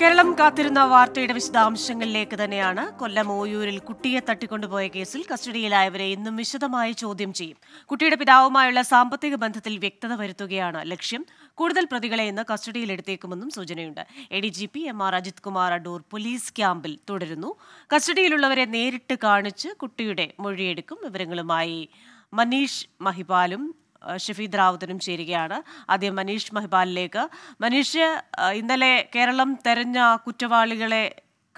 കേരളം കാത്തിരുന്ന വാർത്തയുടെ വിശദാംശങ്ങളിലേക്ക് തന്നെയാണ് കൊല്ലം ഓയൂരിൽ കുട്ടിയെ തട്ടിക്കൊണ്ടുപോയ കേസിൽ കസ്റ്റഡിയിലായവരെ ഇന്നും വിശദമായി ചോദ്യം ചെയ്യും കുട്ടിയുടെ പിതാവുമായുള്ള സാമ്പത്തിക ബന്ധത്തിൽ വ്യക്തത വരുത്തുകയാണ് ലക്ഷ്യം കൂടുതൽ പ്രതികളെ ഇന്ന് കസ്റ്റഡിയിലെടുത്തേക്കുമെന്നും സൂചനയുണ്ട് A D G P M R Ajith Kumar Adoor police ക്യാമ്പിൽ തുടരുന്നു കസ്റ്റഡിയിലുള്ളവരെ നേരിട്ട് കാണിച്ച് കുട്ടിയുടെ മൊഴിയെടുക്കും വിവരങ്ങളുമായി മനീഷ് മഹിപാലും ഷഫീദ് റാവുത്തിനും ചേരുകയാണ് ആദ്യം മനീഷ് മഹിബാലിലേക്ക് മനീഷ് ഇന്നലെ കേരളം തെരഞ്ഞ കുറ്റവാളികളെ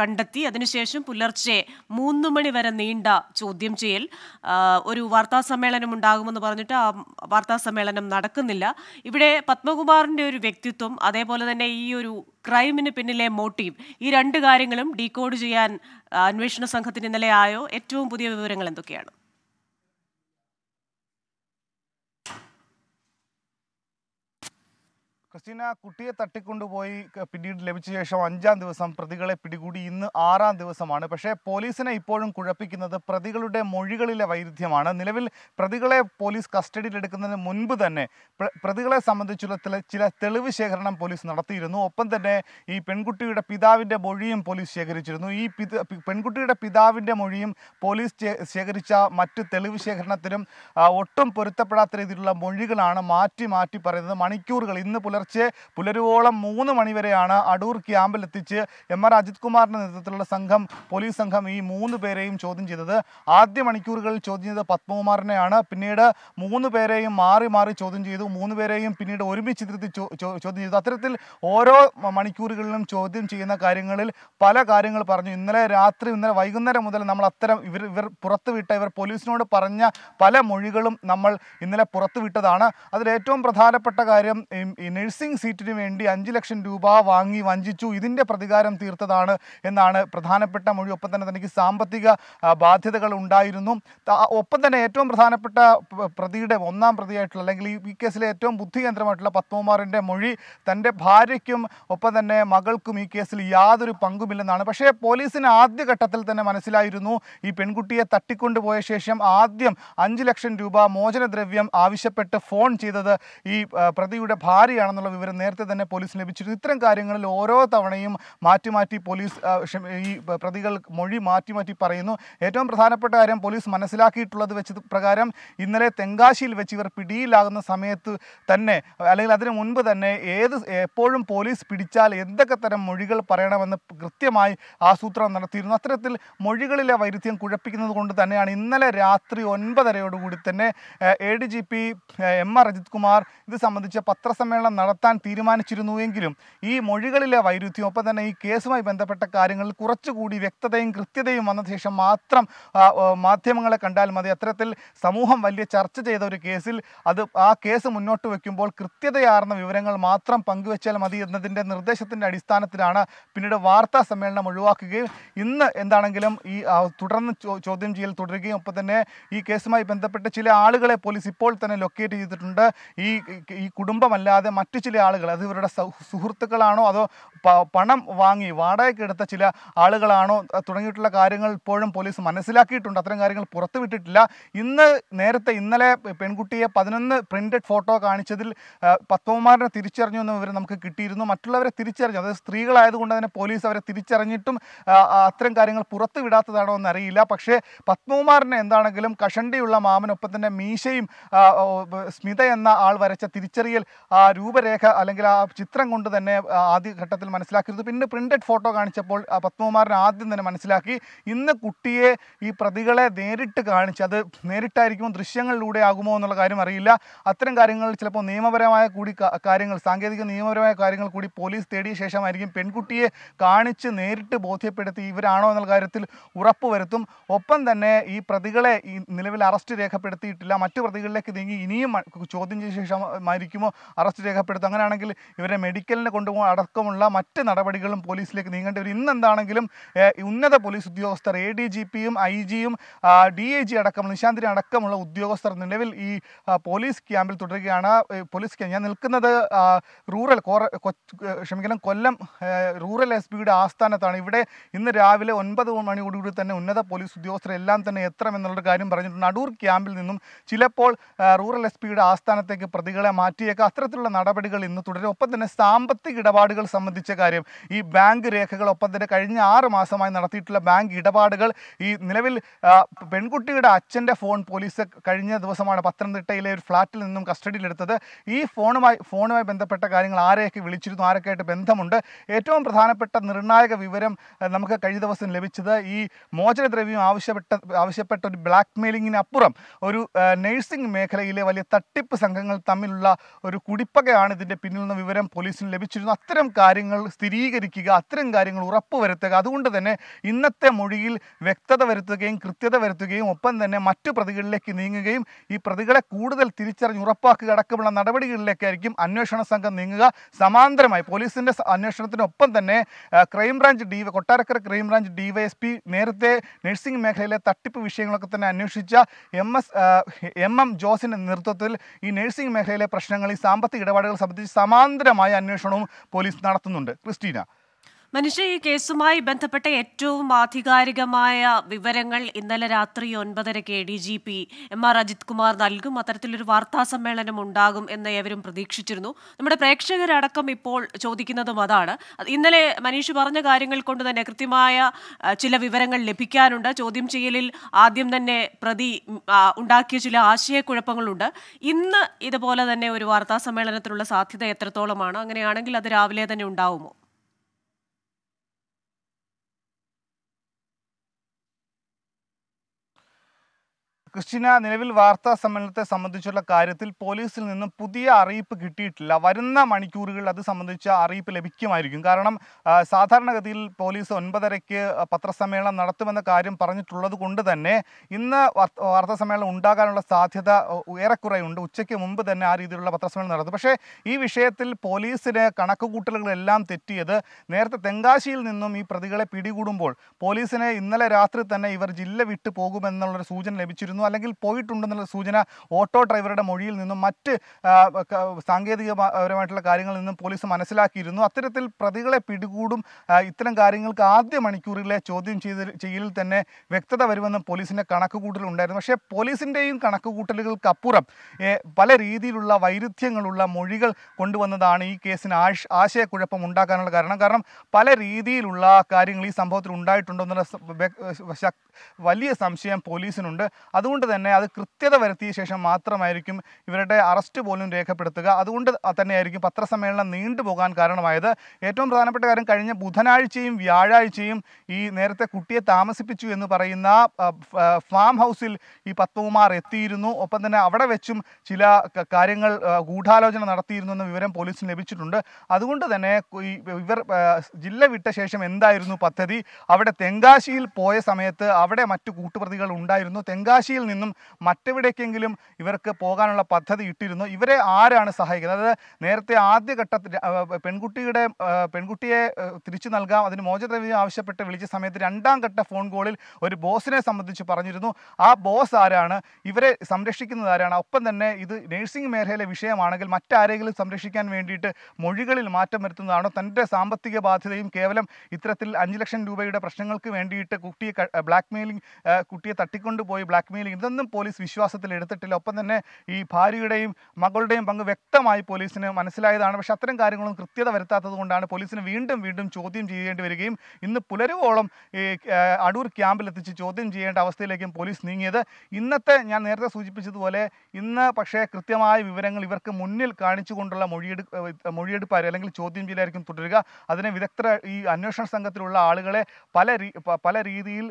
കണ്ടെത്തി അതിനുശേഷം പുലർച്ചെ മൂന്ന് മണി വരെ നീണ്ട ചോദ്യം ചെയ്യൽ ഒരു വാർത്താ സമ്മേളനം ഉണ്ടാകുമെന്ന് പറഞ്ഞിട്ട് ആ വാർത്താ സമ്മേളനം നടക്കുന്നില്ല ഇവിടെ പത്മകുമാറിൻ്റെ ഒരു വ്യക്തിത്വം അതേപോലെ തന്നെ ഈ ഒരു ക്രൈമിന് പിന്നിലെ മോട്ടീവ് ഈ രണ്ട് കാര്യങ്ങളും ഡീകോഡ് ചെയ്യാൻ അന്വേഷണ സംഘത്തിന് ഇന്നലെ ആയോ ഏറ്റവും പുതിയ വിവരങ്ങൾ എന്തൊക്കെയാണ് ക്രിസ്റ്റീന കുട്ടിയെ തട്ടിക്കൊണ്ടുപോയി പിന്നീട് ലഭിച്ച ശേഷം അഞ്ചാം ദിവസം പ്രതികളെ പിടികൂടി ഇന്ന് ആറാം ദിവസമാണ് പക്ഷേ പോലീസിനെ ഇപ്പോഴും കുഴപ്പിക്കുന്നത് പ്രതികളുടെ മൊഴികളിലെ വൈരുദ്ധ്യമാണ് നിലവിൽ പ്രതികളെ പോലീസ് കസ്റ്റഡിയിലെടുക്കുന്നതിന് മുൻപ് തന്നെ പ്രതികളെ സംബന്ധിച്ചുള്ള ചില തെളിവ് ശേഖരണം പോലീസ് നടത്തിയിരുന്നു ഒപ്പം തന്നെ ഈ പെൺകുട്ടിയുടെ പിതാവിൻ്റെ മൊഴിയും പോലീസ് ശേഖരിച്ചിരുന്നു ഈ പെൺകുട്ടിയുടെ പിതാവിൻ്റെ മൊഴിയും പോലീസ് ശേഖരിച്ച മറ്റ് തെളിവ് ശേഖരണത്തിനും ഒട്ടും പൊരുത്തപ്പെടാത്ത രീതിയിലുള്ള മൊഴികളാണ് മാറ്റി മാറ്റി പറയുന്നത് മണിക്കൂറുകൾ ഇന്ന് പുലർ പുലർച്ചെ പുലരുവോളം മൂന്ന് മണിവരെയാണ് അടൂർ എത്തിച്ച് എം ആർ അജിത് കുമാറിൻ്റെ നേതൃത്വത്തിലുള്ള സംഘം പോലീസ് സംഘം ഈ മൂന്ന് പേരെയും ചോദ്യം ചെയ്തത് ആദ്യ മണിക്കൂറുകളിൽ ചോദ്യം ചെയ്തത് പത്മകുമാറിനെയാണ് പിന്നീട് മൂന്ന് പേരെയും മാറി മാറി ചോദ്യം ചെയ്തു മൂന്ന് പേരെയും പിന്നീട് ഒരുമിച്ച് ചിത്രത്തിൽ ചോദ്യം ചെയ്തു അത്തരത്തിൽ ഓരോ മണിക്കൂറുകളിലും ചോദ്യം ചെയ്യുന്ന കാര്യങ്ങളിൽ പല കാര്യങ്ങൾ പറഞ്ഞു ഇന്നലെ രാത്രി ഇന്നലെ വൈകുന്നേരം മുതൽ നമ്മൾ അത്തരം ഇവർ ഇവർ പുറത്തുവിട്ട ഇവർ പോലീസിനോട് പറഞ്ഞ പല മൊഴികളും നമ്മൾ ഇന്നലെ പുറത്തുവിട്ടതാണ് അതിൽ ഏറ്റവും പ്രധാനപ്പെട്ട കാര്യം ഈ നഴ്സിംഗ് സീറ്റിന് വേണ്ടി അഞ്ച് ലക്ഷം രൂപ വാങ്ങി വഞ്ചിച്ചു ഇതിൻ്റെ പ്രതികാരം തീർത്തതാണ് എന്നാണ് പ്രധാനപ്പെട്ട മൊഴി ഒപ്പം തന്നെ തനിക്ക് സാമ്പത്തിക ബാധ്യതകൾ ഉണ്ടായിരുന്നു ഒപ്പം തന്നെ ഏറ്റവും പ്രധാനപ്പെട്ട പ്രതിയുടെ ഒന്നാം പ്രതിയായിട്ടുള്ള അല്ലെങ്കിൽ ഈ കേസിലെ ഏറ്റവും ബുദ്ധികേന്ദ്രമായിട്ടുള്ള പത്മകുമാറിൻ്റെ മൊഴി തൻ്റെ ഭാര്യയ്ക്കും ഒപ്പം തന്നെ മകൾക്കും ഈ കേസിൽ യാതൊരു പങ്കുമില്ലെന്നാണ് പക്ഷേ പോലീസിന് ആദ്യഘട്ടത്തിൽ തന്നെ മനസ്സിലായിരുന്നു ഈ പെൺകുട്ടിയെ തട്ടിക്കൊണ്ടുപോയ ശേഷം ആദ്യം അഞ്ച് ലക്ഷം രൂപ മോചനദ്രവ്യം ആവശ്യപ്പെട്ട് ഫോൺ ചെയ്തത് ഈ പ്രതിയുടെ ഭാര്യയാണെന്നുള്ള എന്നുള്ള വിവരം നേരത്തെ തന്നെ പോലീസ് ലഭിച്ചിരുന്നു ഇത്തരം കാര്യങ്ങളിൽ ഓരോ തവണയും മാറ്റി മാറ്റി പോലീസ് ഈ പ്രതികൾ മൊഴി മാറ്റി മാറ്റി പറയുന്നു ഏറ്റവും പ്രധാനപ്പെട്ട കാര്യം പോലീസ് മനസ്സിലാക്കിയിട്ടുള്ളത് വെച്ച് പ്രകാരം ഇന്നലെ തെങ്കാശിയിൽ വെച്ച് ഇവർ പിടിയിലാകുന്ന സമയത്ത് തന്നെ അല്ലെങ്കിൽ അതിന് മുൻപ് തന്നെ ഏത് എപ്പോഴും പോലീസ് പിടിച്ചാൽ എന്തൊക്കെ തരം മൊഴികൾ പറയണമെന്ന് കൃത്യമായി ആസൂത്രണം നടത്തിയിരുന്നു അത്തരത്തിൽ മൊഴികളിലെ വൈരുദ്ധ്യം കുഴപ്പിക്കുന്നത് കൊണ്ട് തന്നെയാണ് ഇന്നലെ രാത്രി ഒൻപതരയോടുകൂടി തന്നെ A D G P M R Ajith Kumar ഇത് സംബന്ധിച്ച പത്രസമ്മേളനം നട നടത്താൻ തീരുമാനിച്ചിരുന്നുവെങ്കിലും ഈ മൊഴികളിലെ വൈരുദ്ധ്യം ഒപ്പം തന്നെ ഈ കേസുമായി ബന്ധപ്പെട്ട കാര്യങ്ങളിൽ കുറച്ചുകൂടി വ്യക്തതയും കൃത്യതയും വന്ന ശേഷം മാത്രം മാധ്യമങ്ങളെ കണ്ടാൽ മതി അത്തരത്തിൽ സമൂഹം വലിയ ചർച്ച ചെയ്ത ഒരു കേസിൽ അത് ആ കേസ് മുന്നോട്ട് വയ്ക്കുമ്പോൾ കൃത്യതയാർന്ന വിവരങ്ങൾ മാത്രം പങ്കുവച്ചാൽ മതി എന്നതിൻ്റെ നിർദ്ദേശത്തിൻ്റെ അടിസ്ഥാനത്തിലാണ് പിന്നീട് വാർത്താ സമ്മേളനം ഒഴിവാക്കുകയും ഇന്ന് എന്താണെങ്കിലും ഈ തുടർന്ന് ചോദ്യം ചെയ്യൽ തുടരുകയും ഒപ്പം തന്നെ ഈ കേസുമായി ബന്ധപ്പെട്ട് ചില ആളുകളെ പോലീസ് ഇപ്പോൾ തന്നെ ലൊക്കേറ്റ് ചെയ്തിട്ടുണ്ട് ഈ ഈ കുടുംബമല്ലാതെ മറ്റ് ചില ആളുകൾ അത് ഇവരുടെ സുഹൃത്തുക്കളാണോ അതോ പണം വാങ്ങി വാടകയ്ക്കെടുത്ത ചില ആളുകളാണോ തുടങ്ങിയിട്ടുള്ള കാര്യങ്ങൾ ഇപ്പോഴും പോലീസ് മനസ്സിലാക്കിയിട്ടുണ്ട് അത്തരം കാര്യങ്ങൾ പുറത്തുവിട്ടിട്ടില്ല ഇന്ന് നേരത്തെ ഇന്നലെ പെൺകുട്ടിയെ പതിനൊന്ന് പ്രിന്റഡ് ഫോട്ടോ കാണിച്ചതിൽ പത്മകുമാരനെ തിരിച്ചറിഞ്ഞു എന്ന് ഇവർ നമുക്ക് കിട്ടിയിരുന്നു മറ്റുള്ളവരെ തിരിച്ചറിഞ്ഞു അതായത് സ്ത്രീകളായതുകൊണ്ട് തന്നെ പോലീസ് അവരെ തിരിച്ചറിഞ്ഞിട്ടും അത്തരം കാര്യങ്ങൾ പുറത്തുവിടാത്തതാണോ എന്നറിയില്ല പക്ഷേ പത്മകുമാറിനെ എന്താണെങ്കിലും കഷണ്ടിയുള്ള മാമനൊപ്പം തന്നെ മീശയും സ്മിത എന്ന ആൾ വരച്ച തിരിച്ചറിയൽ രൂപ രൂപരേഖ അല്ലെങ്കിൽ ആ ചിത്രം കൊണ്ട് തന്നെ ആദ്യ ഘട്ടത്തിൽ മനസ്സിലാക്കരുത് പിന്നെ പ്രിന്റഡ് ഫോട്ടോ കാണിച്ചപ്പോൾ ആ പത്മകുമാരൻ ആദ്യം തന്നെ മനസ്സിലാക്കി ഇന്ന് കുട്ടിയെ ഈ പ്രതികളെ നേരിട്ട് കാണിച്ച് അത് നേരിട്ടായിരിക്കുമോ ദൃശ്യങ്ങളിലൂടെ ആകുമോ എന്നുള്ള കാര്യം അറിയില്ല അത്തരം കാര്യങ്ങൾ ചിലപ്പോൾ നിയമപരമായ കൂടി കാര്യങ്ങൾ സാങ്കേതിക നിയമപരമായ കാര്യങ്ങൾ കൂടി പോലീസ് തേടിയ ശേഷമായിരിക്കും പെൺകുട്ടിയെ കാണിച്ച് നേരിട്ട് ബോധ്യപ്പെടുത്തി ഇവരാണോ എന്നുള്ള കാര്യത്തിൽ ഉറപ്പ് വരുത്തും ഒപ്പം തന്നെ ഈ പ്രതികളെ ഈ നിലവിൽ അറസ്റ്റ് രേഖപ്പെടുത്തിയിട്ടില്ല മറ്റു പ്രതികളിലേക്ക് നീങ്ങി ഇനിയും ചോദ്യം ചെയ്ത ശേഷമായിരിക്കുമോ അറസ്റ്റ് രേഖപ്പെടുത്തി ഉൾപ്പെടുത്തും അങ്ങനെയാണെങ്കിൽ ഇവരെ മെഡിക്കലിന് കൊണ്ടുപോകാൻ അടക്കമുള്ള മറ്റ് നടപടികളും പോലീസിലേക്ക് നീങ്ങേണ്ടി വരും ഇന്നെന്താണെങ്കിലും ഉന്നത പോലീസ് ഉദ്യോഗസ്ഥർ എ ഡി ജി പിയും ഐ ജിയും ഡി ഐ ജി അടക്കം നിശാന്തിരി അടക്കമുള്ള ഉദ്യോഗസ്ഥർ നിലവിൽ ഈ പോലീസ് ക്യാമ്പിൽ തുടരുകയാണ് പോലീസ് ക്യാമ്പ് ഞാൻ നിൽക്കുന്നത് റൂറൽ കോറ ക്ഷമിക്കണം കൊല്ലം റൂറൽ എസ് പിയുടെ ആസ്ഥാനത്താണ് ഇവിടെ ഇന്ന് രാവിലെ ഒൻപത് മണിയോടുകൂടി തന്നെ ഉന്നത പോലീസ് ഉദ്യോഗസ്ഥരെല്ലാം തന്നെ എത്തണമെന്നുള്ളൊരു കാര്യം പറഞ്ഞിട്ടുണ്ട് അടൂർ ക്യാമ്പിൽ നിന്നും ചിലപ്പോൾ റൂറൽ എസ് പിയുടെ ആസ്ഥാനത്തേക്ക് പ്രതികളെ മാറ്റിയേക്കാം അത്തരത്തിലുള്ള നടപടി നടപടികൾ ഇന്ന് തുടരും ഒപ്പം തന്നെ സാമ്പത്തിക ഇടപാടുകൾ സംബന്ധിച്ച കാര്യം ഈ ബാങ്ക് രേഖകൾ ഒപ്പം തന്നെ കഴിഞ്ഞ ആറ് മാസമായി നടത്തിയിട്ടുള്ള ബാങ്ക് ഇടപാടുകൾ ഈ നിലവിൽ പെൺകുട്ടിയുടെ അച്ഛൻ്റെ ഫോൺ പോലീസ് കഴിഞ്ഞ ദിവസമാണ് പത്തനംതിട്ടയിലെ ഒരു ഫ്ലാറ്റിൽ നിന്നും കസ്റ്റഡിയിലെടുത്തത് ഈ ഫോണുമായി ഫോണുമായി ബന്ധപ്പെട്ട കാര്യങ്ങൾ ആരെയൊക്കെ വിളിച്ചിരുന്നു ആരൊക്കെയായിട്ട് ബന്ധമുണ്ട് ഏറ്റവും പ്രധാനപ്പെട്ട നിർണായക വിവരം നമുക്ക് കഴിഞ്ഞ ദിവസം ലഭിച്ചത് ഈ മോചനദ്രവ്യം ആവശ്യപ്പെട്ട ആവശ്യപ്പെട്ട ഒരു ബ്ലാക്ക് മെയിലിങ്ങിനപ്പുറം ഒരു നഴ്സിംഗ് മേഖലയിലെ വലിയ തട്ടിപ്പ് സംഘങ്ങൾ തമ്മിലുള്ള ഒരു കുടിപ്പകയാണ് എന്താണ് ഇതിൻ്റെ പിന്നിൽ നിന്ന് വിവരം പോലീസിന് ലഭിച്ചിരുന്നു അത്തരം കാര്യങ്ങൾ സ്ഥിരീകരിക്കുക അത്തരം കാര്യങ്ങൾ ഉറപ്പുവരുത്തുക അതുകൊണ്ട് തന്നെ ഇന്നത്തെ മൊഴിയിൽ വ്യക്തത വരുത്തുകയും കൃത്യത വരുത്തുകയും ഒപ്പം തന്നെ മറ്റു പ്രതികളിലേക്ക് നീങ്ങുകയും ഈ പ്രതികളെ കൂടുതൽ തിരിച്ചറിഞ്ഞ് ഉറപ്പാക്കുക അടക്കമുള്ള നടപടികളിലേക്കായിരിക്കും അന്വേഷണ സംഘം നീങ്ങുക സമാന്തരമായി പോലീസിൻ്റെ അന്വേഷണത്തിനൊപ്പം തന്നെ crime branch D Kottarakkara crime branch DYSP നേരത്തെ നഴ്സിംഗ് മേഖലയിലെ തട്ടിപ്പ് വിഷയങ്ങളൊക്കെ തന്നെ അന്വേഷിച്ച എം എസ് എം എം ജോസിൻ്റെ നേതൃത്വത്തിൽ ഈ നഴ്സിംഗ് മേഖലയിലെ പ്രശ്നങ്ങൾ ഈ സാമ്പത്തിക ഇടപാടുകൾ സംബന്ധിച്ച് സമാന്തരമായ അന്വേഷണവും പോലീസ് നടത്തുന്നുണ്ട് ക്രിസ്റ്റീന മനുഷ്യ ഈ കേസുമായി ബന്ധപ്പെട്ട ഏറ്റവും ആധികാരികമായ വിവരങ്ങൾ ഇന്നലെ രാത്രി ഒൻപതരയ്ക്ക് A D G P M R Ajith Kumar നൽകും അത്തരത്തിലൊരു വാർത്താ സമ്മേളനം ഉണ്ടാകും എന്ന് ഏവരും പ്രതീക്ഷിച്ചിരുന്നു നമ്മുടെ പ്രേക്ഷകരടക്കം ഇപ്പോൾ ചോദിക്കുന്നതും അതാണ് ഇന്നലെ മനീഷ് പറഞ്ഞ കാര്യങ്ങൾ കൊണ്ട് തന്നെ കൃത്യമായ ചില വിവരങ്ങൾ ലഭിക്കാനുണ്ട് ചോദ്യം ചെയ്യലിൽ ആദ്യം തന്നെ പ്രതി ഉണ്ടാക്കിയ ചില ആശയക്കുഴപ്പങ്ങളുണ്ട് ഇന്ന് ഇതുപോലെ തന്നെ ഒരു വാർത്താ സമ്മേളനത്തിനുള്ള സാധ്യത എത്രത്തോളമാണ് അങ്ങനെയാണെങ്കിൽ അത് രാവിലെ തന്നെ ഉണ്ടാവുമോ ക്രിസ്റ്റിന നിലവിൽ വാർത്താ സമ്മേളനത്തെ സംബന്ധിച്ചുള്ള കാര്യത്തിൽ പോലീസിൽ നിന്നും പുതിയ അറിയിപ്പ് കിട്ടിയിട്ടില്ല വരുന്ന മണിക്കൂറുകളിൽ അത് സംബന്ധിച്ച അറിയിപ്പ് ലഭിക്കുമായിരിക്കും കാരണം സാധാരണഗതിയിൽ പോലീസ് ഒൻപതരയ്ക്ക് പത്രസമ്മേളനം നടത്തുമെന്ന കാര്യം പറഞ്ഞിട്ടുള്ളത് കൊണ്ട് തന്നെ ഇന്ന് വാർത്താ സമ്മേളനം ഉണ്ടാകാനുള്ള സാധ്യത ഏറെക്കുറെ ഉണ്ട് ഉച്ചയ്ക്ക് മുമ്പ് തന്നെ ആ രീതിയിലുള്ള പത്രസമ്മേളനം നടത്തും പക്ഷേ ഈ വിഷയത്തിൽ പോലീസിന് കണക്കുകൂട്ടലുകളെല്ലാം തെറ്റിയത് നേരത്തെ തെങ്കാശിയിൽ നിന്നും ഈ പ്രതികളെ പിടികൂടുമ്പോൾ പോലീസിനെ ഇന്നലെ രാത്രി തന്നെ ഇവർ ജില്ല വിട്ടു പോകുമെന്നുള്ളൊരു സൂചന ലഭിച്ചിരുന്നു പോയിരുന്നു അല്ലെങ്കിൽ പോയിട്ടുണ്ടെന്നുള്ള സൂചന ഓട്ടോ ഡ്രൈവറുടെ മൊഴിയിൽ നിന്നും മറ്റ് സാങ്കേതികപരമായിട്ടുള്ള കാര്യങ്ങളിൽ നിന്നും പോലീസ് മനസ്സിലാക്കിയിരുന്നു അത്തരത്തിൽ പ്രതികളെ പിടികൂടും ഇത്തരം കാര്യങ്ങൾക്ക് ആദ്യ മണിക്കൂറിലെ ചോദ്യം ചെയ്ത് ചെയ്യലിൽ തന്നെ വ്യക്തത വരുമെന്ന് പോലീസിൻ്റെ കണക്കുകൂട്ടലുണ്ടായിരുന്നു പക്ഷേ പോലീസിൻ്റെയും കണക്കുകൂട്ടലുകൾക്കപ്പുറം പല രീതിയിലുള്ള വൈരുദ്ധ്യങ്ങളുള്ള മൊഴികൾ കൊണ്ടുവന്നതാണ് ഈ കേസിന് ആശ് ആശയക്കുഴപ്പം ഉണ്ടാക്കാനുള്ള കാരണം കാരണം പല രീതിയിലുള്ള കാര്യങ്ങൾ ഈ സംഭവത്തിൽ ഉണ്ടായിട്ടുണ്ടോ എന്നുള്ള വലിയ സംശയം പോലീസിനുണ്ട് അതുകൊണ്ട് അതുകൊണ്ട് തന്നെ അത് കൃത്യത വരുത്തിയ ശേഷം മാത്രമായിരിക്കും ഇവരുടെ അറസ്റ്റ് പോലും രേഖപ്പെടുത്തുക അതുകൊണ്ട് തന്നെയായിരിക്കും പത്രസമ്മേളനം നീണ്ടുപോകാൻ കാരണമായത് ഏറ്റവും പ്രധാനപ്പെട്ട കാര്യം കഴിഞ്ഞ ബുധനാഴ്ചയും വ്യാഴാഴ്ചയും ഈ നേരത്തെ കുട്ടിയെ താമസിപ്പിച്ചു എന്ന് പറയുന്ന ഫാം ഹൗസിൽ ഈ പത്മകുമാർ എത്തിയിരുന്നു ഒപ്പം തന്നെ അവിടെ വെച്ചും ചില കാര്യങ്ങൾ ഗൂഢാലോചന നടത്തിയിരുന്നു എന്ന വിവരം പോലീസിന് ലഭിച്ചിട്ടുണ്ട് അതുകൊണ്ട് തന്നെ ഇവർ ജില്ല വിട്ട ശേഷം എന്തായിരുന്നു പദ്ധതി അവിടെ തെങ്കാശിയിൽ പോയ സമയത്ത് അവിടെ മറ്റു കൂട്ടുപ്രതികൾ ഉണ്ടായിരുന്നു തെങ്കാശിയിൽ നിന്നും മറ്റെവിടേക്കെങ്കിലും ഇവർക്ക് പോകാനുള്ള പദ്ധതി ഇട്ടിരുന്നു ഇവരെ ആരാണ് സഹായിക്കുന്നത് അതായത് നേരത്തെ ആദ്യഘട്ടത്തിൽ പെൺകുട്ടിയുടെ പെൺകുട്ടിയെ തിരിച്ചു നൽകാം അതിന് മോചദ്രവ്യം ആവശ്യപ്പെട്ട് വിളിച്ച സമയത്ത് രണ്ടാം ഘട്ട ഫോൺ കോളിൽ ഒരു ബോസിനെ സംബന്ധിച്ച് പറഞ്ഞിരുന്നു ആ ബോസ് ആരാണ് ഇവരെ സംരക്ഷിക്കുന്നത് ആരാണ് ഒപ്പം തന്നെ ഇത് നേഴ്സിംഗ് മേഖലയിലെ വിഷയമാണെങ്കിൽ മറ്റാരെങ്കിലും സംരക്ഷിക്കാൻ വേണ്ടിയിട്ട് മൊഴികളിൽ മാറ്റം വരുത്തുന്നതാണോ തൻ്റെ സാമ്പത്തിക ബാധ്യതയും കേവലം ഇത്തരത്തിൽ അഞ്ച് ലക്ഷം രൂപയുടെ പ്രശ്നങ്ങൾക്ക് വേണ്ടിയിട്ട് കുട്ടിയെ ബ്ലാക്ക് മെയിലിംഗ് കുട്ടിയെ തട്ടിക്കൊണ്ടുപോയി ബ്ലാക്ക് മെയിൽ ഇതൊന്നും പോലീസ് വിശ്വാസത്തിൽ എടുത്തിട്ടില്ല ഒപ്പം തന്നെ ഈ ഭാര്യയുടെയും മകളുടെയും പങ്ക് വ്യക്തമായി പോലീസിന് മനസ്സിലായതാണ് പക്ഷേ അത്തരം കാര്യങ്ങളൊന്നും കൃത്യത വരുത്താത്തത് കൊണ്ടാണ് പോലീസിന് വീണ്ടും വീണ്ടും ചോദ്യം ചെയ്യേണ്ടി വരികയും ഇന്ന് പുലരുവോളം ഈ അടൂർ ക്യാമ്പിലെത്തിച്ച് ചോദ്യം ചെയ്യേണ്ട അവസ്ഥയിലേക്കും പോലീസ് നീങ്ങിയത് ഇന്നത്തെ ഞാൻ നേരത്തെ സൂചിപ്പിച്ചതുപോലെ ഇന്ന് പക്ഷേ കൃത്യമായ വിവരങ്ങൾ ഇവർക്ക് മുന്നിൽ കാണിച്ചുകൊണ്ടുള്ള മൊഴിയെടു മൊഴിയെടുപ്പ് അല്ലെങ്കിൽ ചോദ്യം ചെയ്യലായിരിക്കും തുടരുക അതിനെ വിദഗ്ധ ഈ അന്വേഷണ സംഘത്തിലുള്ള ആളുകളെ പല പല രീതിയിൽ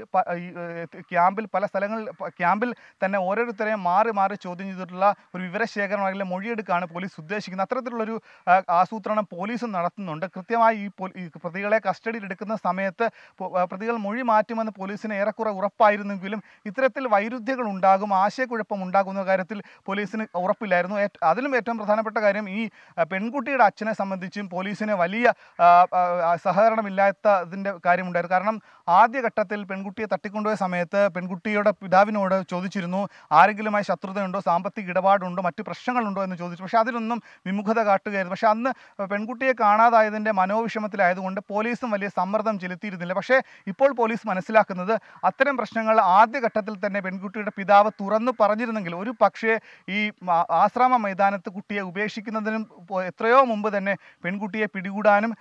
ക്യാമ്പിൽ പല സ്ഥലങ്ങളിൽ ക്യാമ്പിൽ തന്നെ ഓരോരുത്തരെയും മാറി മാറി ചോദ്യം ചെയ്തിട്ടുള്ള ഒരു വിവരശേഖരണം അല്ലെങ്കിൽ മൊഴിയെടുക്കാണ് പോലീസ് ഉദ്ദേശിക്കുന്നത് അത്തരത്തിലുള്ളൊരു ആസൂത്രണം പോലീസും നടത്തുന്നുണ്ട് കൃത്യമായി ഈ പ്രതികളെ കസ്റ്റഡിയിൽ എടുക്കുന്ന സമയത്ത് പ്രതികൾ മൊഴി മാറ്റുമെന്ന് പോലീസിന് ഏറെക്കുറെ ഉറപ്പായിരുന്നെങ്കിലും ഇത്തരത്തിൽ വൈരുദ്ധ്യങ്ങൾ ഉണ്ടാകും ആശയക്കുഴപ്പം ഉണ്ടാകുന്ന കാര്യത്തിൽ പോലീസിന് ഉറപ്പില്ലായിരുന്നു അതിലും ഏറ്റവും പ്രധാനപ്പെട്ട കാര്യം ഈ പെൺകുട്ടിയുടെ അച്ഛനെ സംബന്ധിച്ചും പോലീസിന് വലിയ സഹകരണമില്ലാത്തതിൻ്റെ കാര്യമുണ്ടായിരുന്നു കാരണം ആദ്യഘട്ടത്തിൽ പെൺകുട്ടിയെ തട്ടിക്കൊണ്ടുപോയ സമയത്ത് പെൺകുട്ടിയുടെ പിതാവിനോട് ചോദിച്ചു ചോദിച്ചിരുന്നു ആരെങ്കിലുമായി ശത്രുതയുണ്ടോ സാമ്പത്തിക ഇടപാടുണ്ടോ മറ്റു പ്രശ്നങ്ങളുണ്ടോ എന്ന് ചോദിച്ചു പക്ഷേ അതിലൊന്നും വിമുഖത കാട്ടുകയായിരുന്നു പക്ഷേ അന്ന് പെൺകുട്ടിയെ കാണാതായതിൻ്റെ മനോവിഷമത്തിലായതുകൊണ്ട് പോലീസും വലിയ സമ്മർദ്ദം ചെലുത്തിയിരുന്നില്ല പക്ഷേ ഇപ്പോൾ പോലീസ് മനസ്സിലാക്കുന്നത് അത്തരം പ്രശ്നങ്ങൾ ആദ്യഘട്ടത്തിൽ തന്നെ പെൺകുട്ടിയുടെ പിതാവ് തുറന്നു പറഞ്ഞിരുന്നെങ്കിൽ ഒരു പക്ഷേ ഈ ആശ്രമ മൈതാനത്ത് കുട്ടിയെ ഉപേക്ഷിക്കുന്നതിനും എത്രയോ മുമ്പ് തന്നെ പെൺകുട്ടിയെ പിടികൂടാനും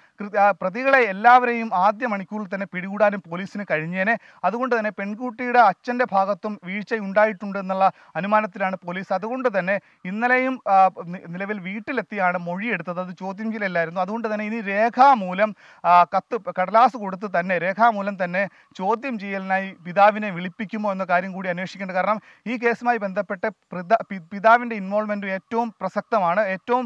പ്രതികളെ എല്ലാവരെയും ആദ്യ മണിക്കൂറിൽ തന്നെ പിടികൂടാനും പോലീസിന് കഴിഞ്ഞേനെ അതുകൊണ്ട് തന്നെ പെൺകുട്ടിയുടെ അച്ഛൻ്റെ ഭാഗത്തും വീഴ്ച ഉണ്ടായിട്ടുണ്ട് എന്നുള്ള അനുമാനത്തിലാണ് പോലീസ് അതുകൊണ്ട് തന്നെ ഇന്നലെയും നിലവിൽ വീട്ടിലെത്തിയാണ് മൊഴിയെടുത്തത് അത് ചോദ്യം ചെയ്യലല്ലായിരുന്നു അതുകൊണ്ട് തന്നെ ഇനി രേഖാമൂലം കത്ത് കടലാസ് കൊടുത്ത് തന്നെ രേഖാമൂലം തന്നെ ചോദ്യം ചെയ്യലിനായി പിതാവിനെ വിളിപ്പിക്കുമോ എന്ന കാര്യം കൂടി അന്വേഷിക്കേണ്ട കാരണം ഈ കേസുമായി ബന്ധപ്പെട്ട് പിതാവിൻ്റെ ഇൻവോൾവ്മെൻ്റ് ഏറ്റവും പ്രസക്തമാണ് ഏറ്റവും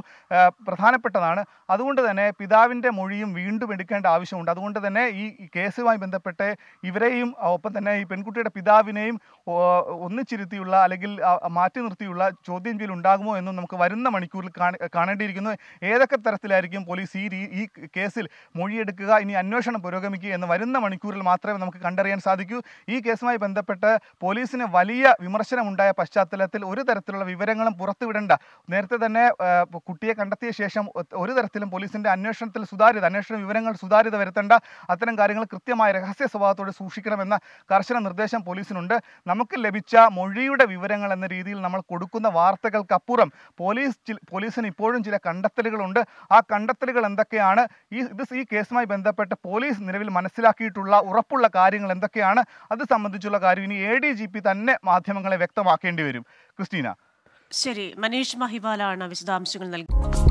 പ്രധാനപ്പെട്ടതാണ് അതുകൊണ്ട് തന്നെ പിതാവിൻ്റെ മൊഴിയും വീണ്ടും എടുക്കേണ്ട ആവശ്യമുണ്ട് അതുകൊണ്ട് തന്നെ ഈ കേസുമായി ബന്ധപ്പെട്ട് ഇവരെയും ഒപ്പം തന്നെ ഈ പെൺകുട്ടിയുടെ പിതാവിനെയും ഒന്നിച്ചിരുത്തിയുള്ള അല്ലെങ്കിൽ മാറ്റി നിർത്തിയുള്ള ചോദ്യം ചെയ്യൽ ഉണ്ടാകുമോ എന്നും നമുക്ക് വരുന്ന മണിക്കൂറിൽ കാണേണ്ടിയിരിക്കുന്നു ഏതൊക്കെ തരത്തിലായിരിക്കും പോലീസ് ഈ ഈ കേസിൽ മൊഴിയെടുക്കുക ഇനി അന്വേഷണം പുരോഗമിക്കുക എന്ന് വരുന്ന മണിക്കൂറിൽ മാത്രമേ നമുക്ക് കണ്ടറിയാൻ സാധിക്കൂ ഈ കേസുമായി ബന്ധപ്പെട്ട് പോലീസിന് വലിയ വിമർശനമുണ്ടായ പശ്ചാത്തലത്തിൽ ഒരു തരത്തിലുള്ള വിവരങ്ങളും പുറത്തുവിടേണ്ട നേരത്തെ തന്നെ കുട്ടിയെ കണ്ടെത്തിയ ശേഷം ഒരു തരത്തിലും പോലീസിൻ്റെ അന്വേഷണത്തിൽ സുതാര്യത അന്വേഷണ വിവരങ്ങൾ സുതാര്യത വരുത്തേണ്ട അത്തരം കാര്യങ്ങൾ കൃത്യമായ രഹസ്യ സ്വഭാവത്തോടെ സൂക്ഷിക്കണമെന്ന കർശന നിർദ്ദേശം പോലീസിനുണ്ട് നമുക്ക് ലഭിച്ച ലഭിച്ച മൊഴിയുടെ വിവരങ്ങൾ എന്ന രീതിയിൽ നമ്മൾ കൊടുക്കുന്ന വാർത്തകൾക്കപ്പുറം പോലീസ് പോലീസിന് ഇപ്പോഴും ചില കണ്ടെത്തലുകളുണ്ട് ആ കണ്ടെത്തലുകൾ എന്തൊക്കെയാണ് ഈ ഇത് ഈ കേസുമായി ബന്ധപ്പെട്ട് പോലീസ് നിലവിൽ മനസ്സിലാക്കിയിട്ടുള്ള ഉറപ്പുള്ള കാര്യങ്ങൾ എന്തൊക്കെയാണ് അത് സംബന്ധിച്ചുള്ള കാര്യം ഇനി എ ഡി ജി പി തന്നെ മാധ്യമങ്ങളെ വ്യക്തമാക്കേണ്ടി വരും ക്രിസ്റ്റീന ശരി മനീഷ് മഹിബാലാണ് വിശദാംശങ്ങൾ നൽകുന്നത്